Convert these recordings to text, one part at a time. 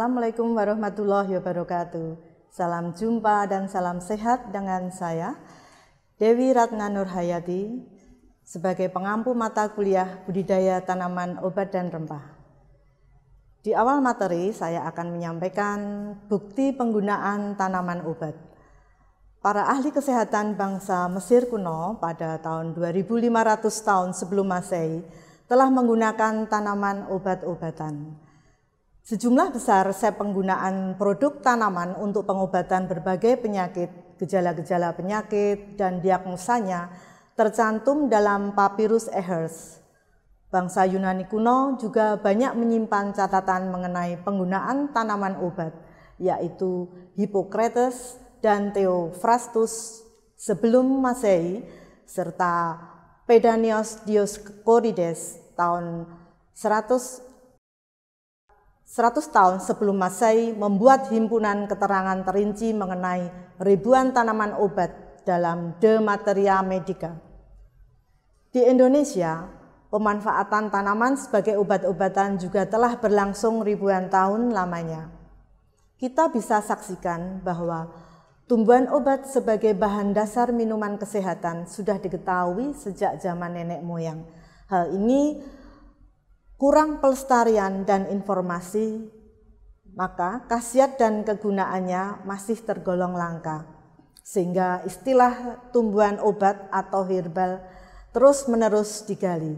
Assalamualaikum warahmatullahi wabarakatuh. Salam jumpa dan salam sehat dengan saya, Dewi Ratna Nurhayati, sebagai pengampu mata kuliah budidaya tanaman obat dan rempah. Di awal materi, saya akan menyampaikan bukti penggunaan tanaman obat. Para ahli kesehatan bangsa Mesir kuno pada tahun 2500 tahun sebelum Masehi telah menggunakan tanaman obat-obatan Sejumlah besar resep penggunaan produk tanaman untuk pengobatan berbagai penyakit, gejala-gejala penyakit, dan diagnosanya tercantum dalam papirus Ehers. Bangsa Yunani kuno juga banyak menyimpan catatan mengenai penggunaan tanaman obat, yaitu Hippocrates dan Theophrastus sebelum Masehi serta Pedanios Dioscorides tahun 100 100 tahun sebelum Masehi membuat himpunan keterangan terinci mengenai ribuan tanaman obat dalam De Materia Medica. Di Indonesia, pemanfaatan tanaman sebagai obat-obatan juga telah berlangsung ribuan tahun lamanya. Kita bisa saksikan bahwa tumbuhan obat sebagai bahan dasar minuman kesehatan sudah diketahui sejak zaman nenek moyang. Hal ini kurang pelestarian dan informasi, maka khasiat dan kegunaannya masih tergolong langka. Sehingga istilah tumbuhan obat atau herbal terus-menerus digali.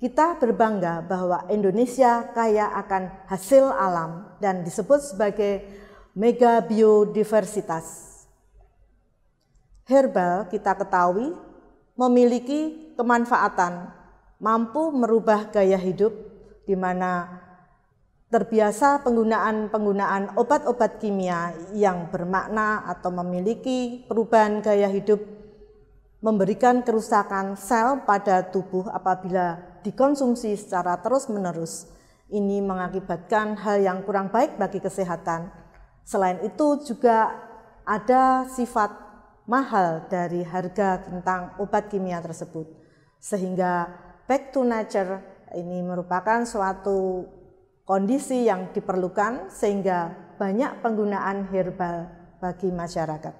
Kita berbangga bahwa Indonesia kaya akan hasil alam dan disebut sebagai mega biodiversitas. Herbal kita ketahui memiliki kemanfaatan, mampu merubah gaya hidup di mana terbiasa penggunaan-penggunaan obat-obat kimia yang bermakna atau memiliki perubahan gaya hidup memberikan kerusakan sel pada tubuh apabila dikonsumsi secara terus-menerus. Ini mengakibatkan hal yang kurang baik bagi kesehatan. Selain itu juga ada sifat mahal dari harga tentang obat kimia tersebut. Sehingga back to nature ini merupakan suatu kondisi yang diperlukan sehingga banyak penggunaan herbal bagi masyarakat.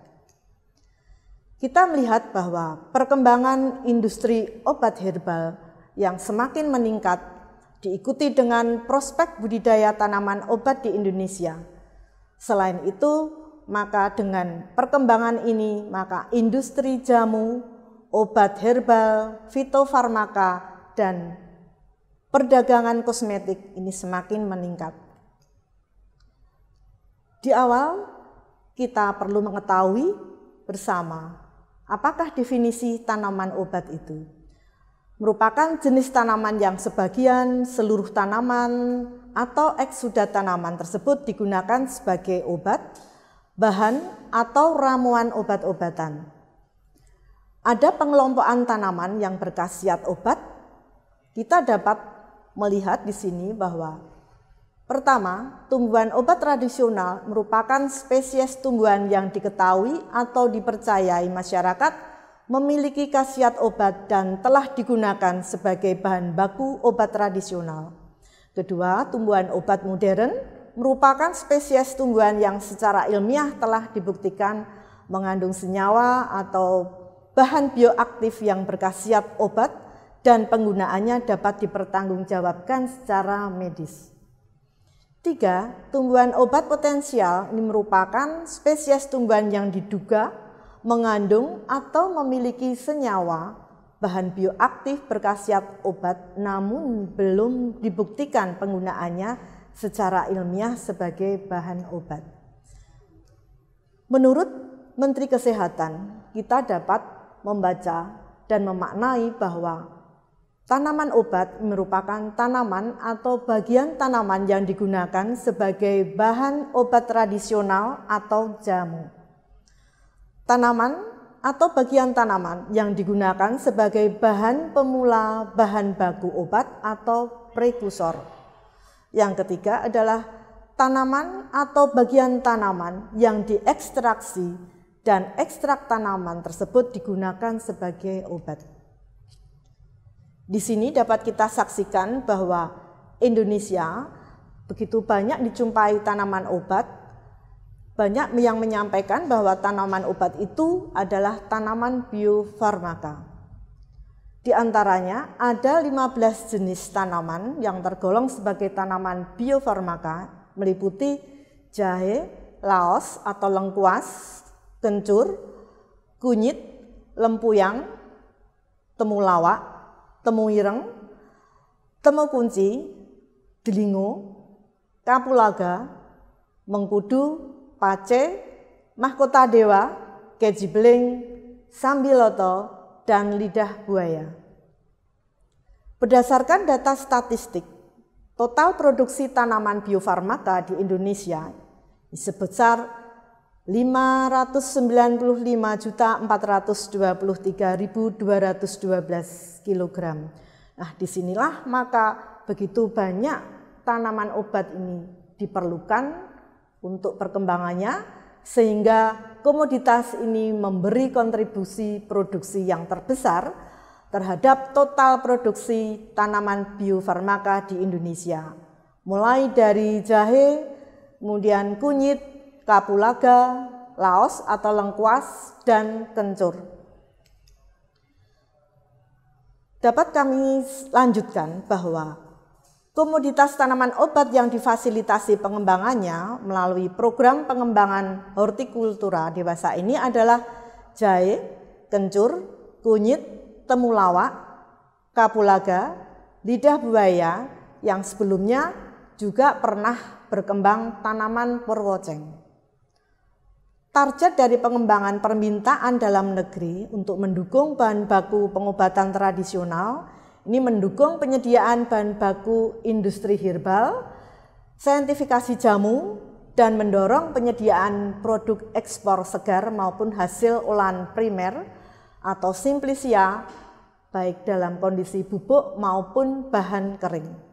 Kita melihat bahwa perkembangan industri obat herbal yang semakin meningkat diikuti dengan prospek budidaya tanaman obat di Indonesia. Selain itu, maka dengan perkembangan ini, maka industri jamu, obat herbal, fitofarmaka, dan perdagangan kosmetik ini semakin meningkat. Di awal, kita perlu mengetahui bersama apakah definisi tanaman obat itu. Merupakan jenis tanaman yang sebagian seluruh tanaman atau eksudat tanaman tersebut digunakan sebagai obat, bahan, atau ramuan obat-obatan. Ada pengelompokan tanaman yang berkhasiat obat, kita dapat melihat di sini bahwa pertama, tumbuhan obat tradisional merupakan spesies tumbuhan yang diketahui atau dipercayai masyarakat memiliki khasiat obat dan telah digunakan sebagai bahan baku obat tradisional. Kedua, tumbuhan obat modern merupakan spesies tumbuhan yang secara ilmiah telah dibuktikan mengandung senyawa atau bahan bioaktif yang berkhasiat obat dan penggunaannya dapat dipertanggungjawabkan secara medis. Tiga, tumbuhan obat potensial ini merupakan spesies tumbuhan yang diduga mengandung atau memiliki senyawa bahan bioaktif berkhasiat obat namun belum dibuktikan penggunaannya secara ilmiah sebagai bahan obat. Menurut Menteri Kesehatan, kita dapat membaca dan memaknai bahwa Tanaman obat merupakan tanaman atau bagian tanaman yang digunakan sebagai bahan obat tradisional atau jamu. Tanaman atau bagian tanaman yang digunakan sebagai bahan pemula bahan baku obat atau prekursor. Yang ketiga adalah tanaman atau bagian tanaman yang diekstraksi dan ekstrak tanaman tersebut digunakan sebagai obat. Di sini dapat kita saksikan bahwa Indonesia begitu banyak dijumpai tanaman obat, banyak yang menyampaikan bahwa tanaman obat itu adalah tanaman biofarmaka. Di antaranya ada 15 jenis tanaman yang tergolong sebagai tanaman biofarmaka meliputi jahe, laos atau lengkuas, kencur, kunyit, lempuyang, temulawak, temu ireng, temu kunci, delingo, kapulaga, mengkudu, pace, mahkota dewa, kejibling, sambiloto, dan lidah buaya. Berdasarkan data statistik, total produksi tanaman biofarmaka di Indonesia sebesar 595.423.212 kg. Nah, disinilah maka begitu banyak tanaman obat ini diperlukan untuk perkembangannya sehingga komoditas ini memberi kontribusi produksi yang terbesar terhadap total produksi tanaman biofarmaka di Indonesia. Mulai dari jahe, kemudian kunyit, kapulaga, laos atau lengkuas, dan kencur. Dapat kami lanjutkan bahwa komoditas tanaman obat yang difasilitasi pengembangannya melalui program pengembangan hortikultura dewasa ini adalah jahe, kencur, kunyit, temulawak, kapulaga, lidah buaya yang sebelumnya juga pernah berkembang tanaman purwoceng. Target dari pengembangan permintaan dalam negeri untuk mendukung bahan baku pengobatan tradisional ini mendukung penyediaan bahan baku industri herbal, saintifikasi jamu, dan mendorong penyediaan produk ekspor segar maupun hasil olahan primer atau simplisia baik dalam kondisi bubuk maupun bahan kering.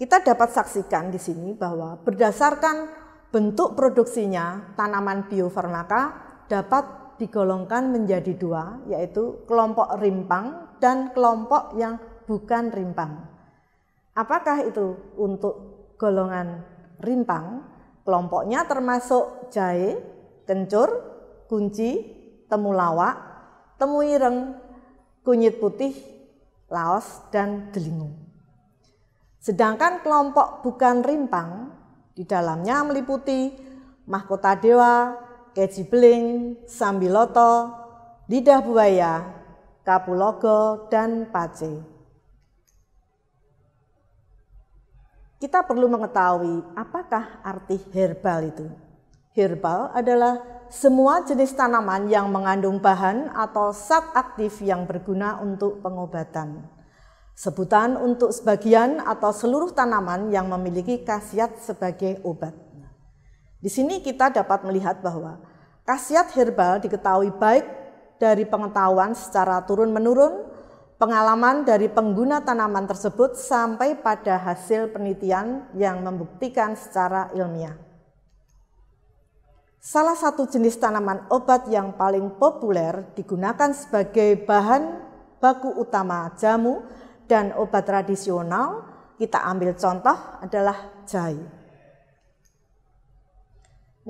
Kita dapat saksikan di sini bahwa berdasarkan bentuk produksinya, tanaman biofarmaka dapat digolongkan menjadi dua, yaitu kelompok rimpang dan kelompok yang bukan rimpang. Apakah itu untuk golongan rimpang? Kelompoknya termasuk jahe, kencur, kunci, temulawak, temuireng, kunyit putih, laos, dan delingung. Sedangkan kelompok bukan rimpang di dalamnya meliputi mahkota dewa, keji beling, sambiloto, lidah buaya, kapulogo, dan pace. Kita perlu mengetahui apakah arti herbal itu. Herbal adalah semua jenis tanaman yang mengandung bahan atau zat aktif yang berguna untuk pengobatan. Sebutan untuk sebagian atau seluruh tanaman yang memiliki khasiat sebagai obat. Di sini kita dapat melihat bahwa khasiat herbal diketahui baik dari pengetahuan secara turun-menurun, pengalaman dari pengguna tanaman tersebut sampai pada hasil penelitian yang membuktikan secara ilmiah. Salah satu jenis tanaman obat yang paling populer digunakan sebagai bahan baku utama jamu dan obat tradisional kita ambil contoh adalah jahe.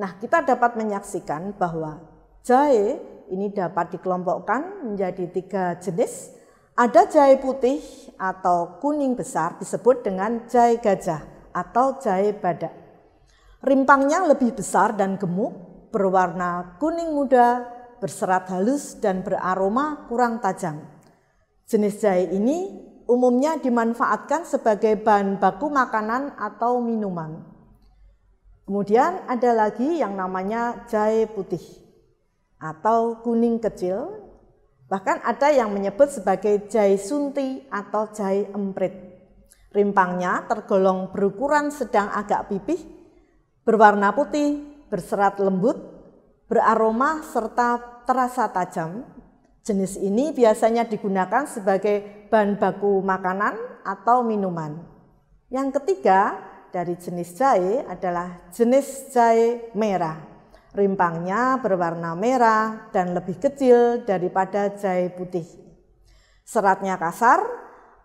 Nah, kita dapat menyaksikan bahwa jahe ini dapat dikelompokkan menjadi tiga jenis. Ada jahe putih atau kuning besar disebut dengan jahe gajah atau jahe badak. Rimpangnya lebih besar dan gemuk, berwarna kuning muda, berserat halus dan beraroma kurang tajam. Jenis jahe ini umumnya dimanfaatkan sebagai bahan baku makanan atau minuman. Kemudian ada lagi yang namanya jahe putih atau kuning kecil, bahkan ada yang menyebut sebagai jahe sunti atau jahe emprit. Rimpangnya tergolong berukuran sedang agak pipih, berwarna putih, berserat lembut, beraroma serta terasa tajam Jenis ini biasanya digunakan sebagai bahan baku makanan atau minuman. Yang ketiga dari jenis jahe adalah jenis jahe merah. Rimpangnya berwarna merah dan lebih kecil daripada jahe putih. Seratnya kasar,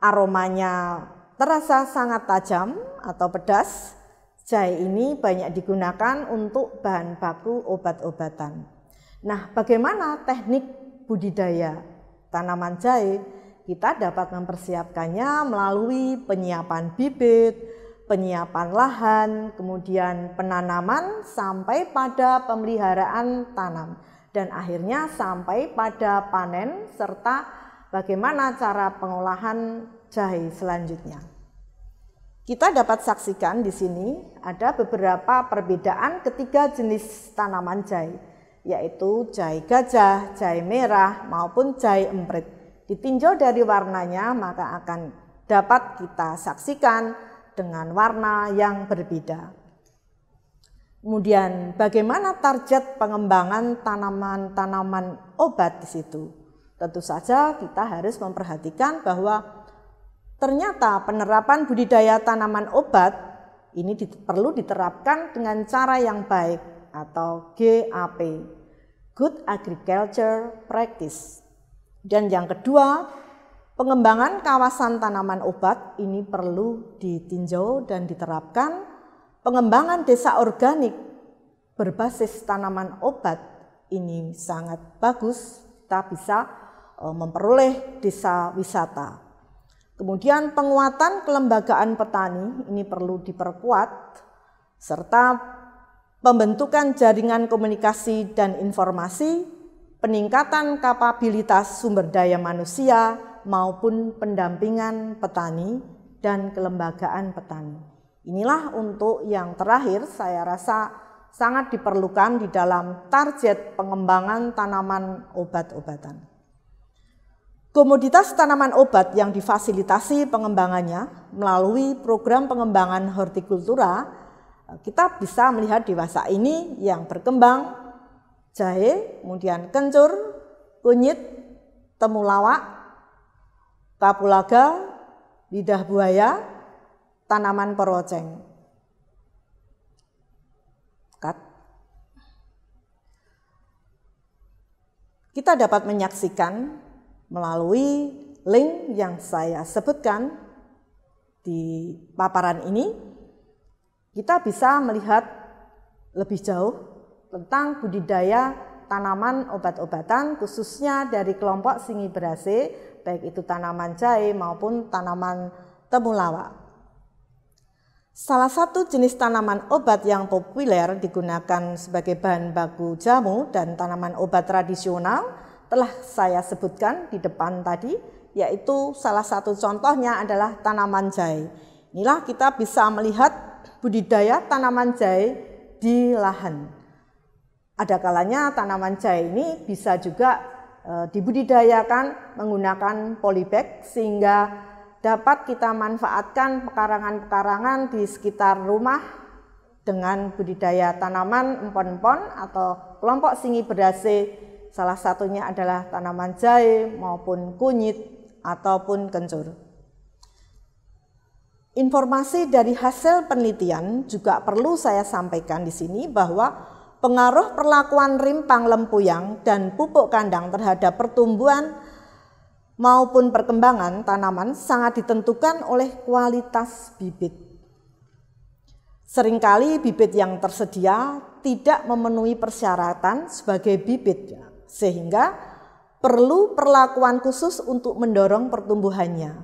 aromanya terasa sangat tajam atau pedas. Jahe ini banyak digunakan untuk bahan baku obat-obatan. Nah, bagaimana teknik budidaya tanaman jahe, kita dapat mempersiapkannya melalui penyiapan bibit, penyiapan lahan, kemudian penanaman sampai pada pemeliharaan tanam dan akhirnya sampai pada panen serta bagaimana cara pengolahan jahe selanjutnya. Kita dapat saksikan di sini ada beberapa perbedaan ketiga jenis tanaman jahe yaitu jahe gajah, jahe merah, maupun jahe emprit. Ditinjau dari warnanya maka akan dapat kita saksikan dengan warna yang berbeda. Kemudian bagaimana target pengembangan tanaman-tanaman obat di situ? Tentu saja kita harus memperhatikan bahwa ternyata penerapan budidaya tanaman obat ini perlu diterapkan dengan cara yang baik atau GAP, Good Agriculture Practice. Dan yang kedua, pengembangan kawasan tanaman obat ini perlu ditinjau dan diterapkan. Pengembangan desa organik berbasis tanaman obat ini sangat bagus, tak bisa eh, memperoleh desa wisata. Kemudian penguatan kelembagaan petani ini perlu diperkuat serta pembentukan jaringan komunikasi dan informasi, peningkatan kapabilitas sumber daya manusia maupun pendampingan petani dan kelembagaan petani. Inilah untuk yang terakhir saya rasa sangat diperlukan di dalam target pengembangan tanaman obat-obatan. Komoditas tanaman obat yang difasilitasi pengembangannya melalui program pengembangan hortikultura Eh, kita bisa melihat dewasa ini yang berkembang jahe, kemudian kencur, kunyit, temulawak, kapulaga, lidah buaya, tanaman peroceng. Kita dapat menyaksikan melalui link yang saya sebutkan di paparan ini kita bisa melihat lebih jauh tentang budidaya tanaman obat-obatan khususnya dari kelompok singi berase baik itu tanaman jahe maupun tanaman temulawak. Salah satu jenis tanaman obat yang populer digunakan sebagai bahan baku jamu dan tanaman obat tradisional telah saya sebutkan di depan tadi, yaitu salah satu contohnya adalah tanaman jahe. Inilah kita bisa melihat budidaya tanaman jahe di lahan. Ada kalanya tanaman jahe ini bisa juga eh, dibudidayakan menggunakan polybag sehingga dapat kita manfaatkan pekarangan-pekarangan di sekitar rumah dengan budidaya tanaman empon-empon atau kelompok singi berase. Salah satunya adalah tanaman jahe maupun kunyit ataupun kencur. Informasi dari hasil penelitian juga perlu saya sampaikan di sini bahwa pengaruh perlakuan rimpang lempuyang dan pupuk kandang terhadap pertumbuhan maupun perkembangan tanaman sangat ditentukan oleh kualitas bibit. Seringkali bibit yang tersedia tidak memenuhi persyaratan sebagai bibit, ya, sehingga perlu perlakuan khusus untuk mendorong pertumbuhannya.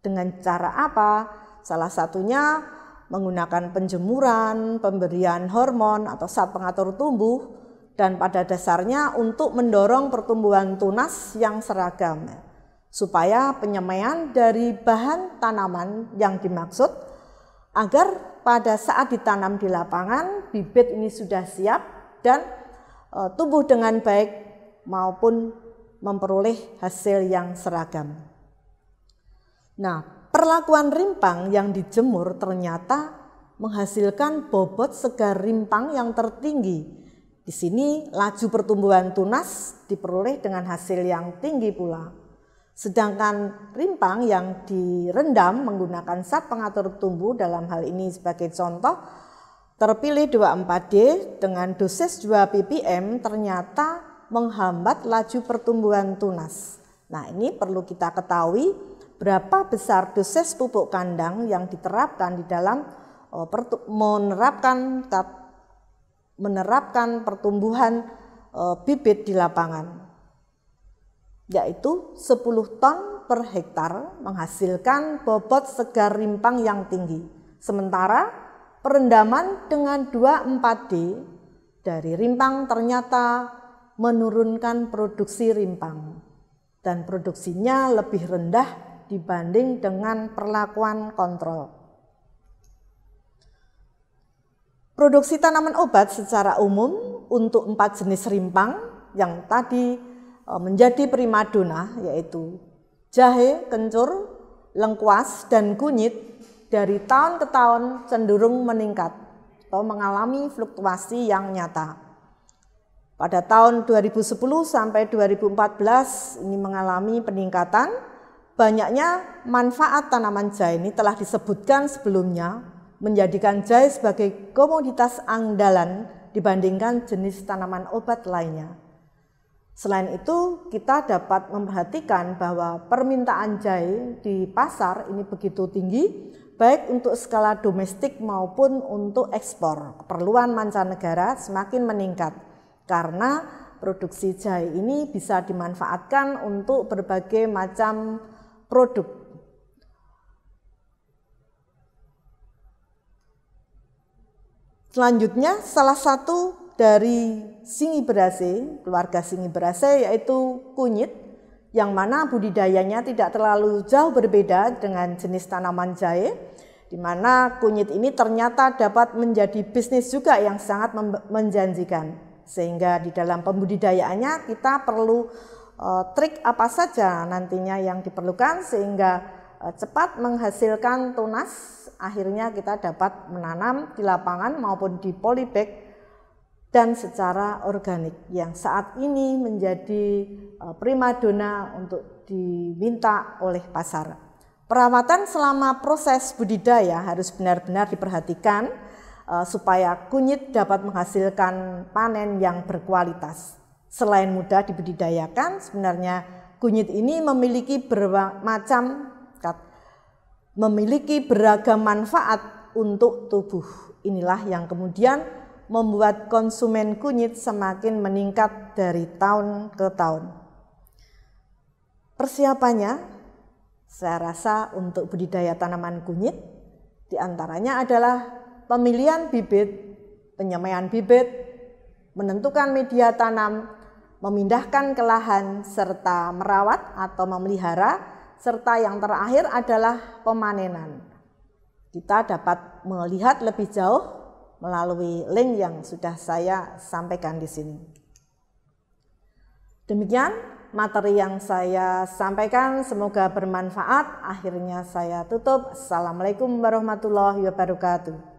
Dengan cara apa? Salah satunya menggunakan penjemuran, pemberian hormon atau saat pengatur tumbuh dan pada dasarnya untuk mendorong pertumbuhan tunas yang seragam supaya penyemaian dari bahan tanaman yang dimaksud agar pada saat ditanam di lapangan bibit ini sudah siap dan e, tumbuh dengan baik maupun memperoleh hasil yang seragam. Nah, Perlakuan rimpang yang dijemur ternyata menghasilkan bobot segar rimpang yang tertinggi. Di sini laju pertumbuhan tunas diperoleh dengan hasil yang tinggi pula. Sedangkan rimpang yang direndam menggunakan sat pengatur tumbuh dalam hal ini sebagai contoh terpilih 24D dengan dosis 2 ppm ternyata menghambat laju pertumbuhan tunas. Nah ini perlu kita ketahui berapa besar dosis pupuk kandang yang diterapkan di dalam eh, menerapkan menerapkan pertumbuhan eh, bibit di lapangan yaitu 10 ton per hektar menghasilkan bobot segar rimpang yang tinggi. Sementara perendaman dengan 2,4D dari rimpang ternyata menurunkan produksi rimpang dan produksinya lebih rendah dibanding dengan perlakuan kontrol. Produksi tanaman obat secara umum untuk empat jenis rimpang yang tadi e, menjadi primadona yaitu jahe, kencur, lengkuas, dan kunyit dari tahun ke tahun cenderung meningkat atau mengalami fluktuasi yang nyata. Pada tahun 2010 sampai 2014 ini mengalami peningkatan Banyaknya manfaat tanaman jahe ini telah disebutkan sebelumnya menjadikan jahe sebagai komoditas andalan dibandingkan jenis tanaman obat lainnya. Selain itu, kita dapat memperhatikan bahwa permintaan jahe di pasar ini begitu tinggi, baik untuk skala domestik maupun untuk ekspor. Keperluan mancanegara semakin meningkat karena produksi jahe ini bisa dimanfaatkan untuk berbagai macam produk. Selanjutnya salah satu dari singi berase, keluarga singi berase yaitu kunyit yang mana budidayanya tidak terlalu jauh berbeda dengan jenis tanaman jahe di mana kunyit ini ternyata dapat menjadi bisnis juga yang sangat menjanjikan. Sehingga di dalam pembudidayaannya kita perlu Eh, trik apa saja nantinya yang diperlukan sehingga eh, cepat menghasilkan tunas akhirnya kita dapat menanam di lapangan maupun di polybag dan secara organik yang saat ini menjadi eh, primadona untuk diminta oleh pasar. Perawatan selama proses budidaya harus benar-benar diperhatikan supaya kunyit dapat menghasilkan panen yang berkualitas. Selain mudah dibudidayakan, sebenarnya kunyit ini memiliki bermacam memiliki beragam manfaat untuk tubuh. Inilah yang kemudian membuat konsumen kunyit semakin meningkat dari tahun ke tahun. Persiapannya, saya rasa untuk budidaya tanaman kunyit, diantaranya adalah pemilihan bibit, penyemaian bibit, menentukan media tanam, memindahkan ke lahan serta merawat atau memelihara serta yang terakhir adalah pemanenan. Kita dapat melihat lebih jauh melalui link yang sudah saya sampaikan di sini. Demikian materi yang saya sampaikan semoga bermanfaat. Akhirnya saya tutup. Assalamualaikum warahmatullahi wabarakatuh.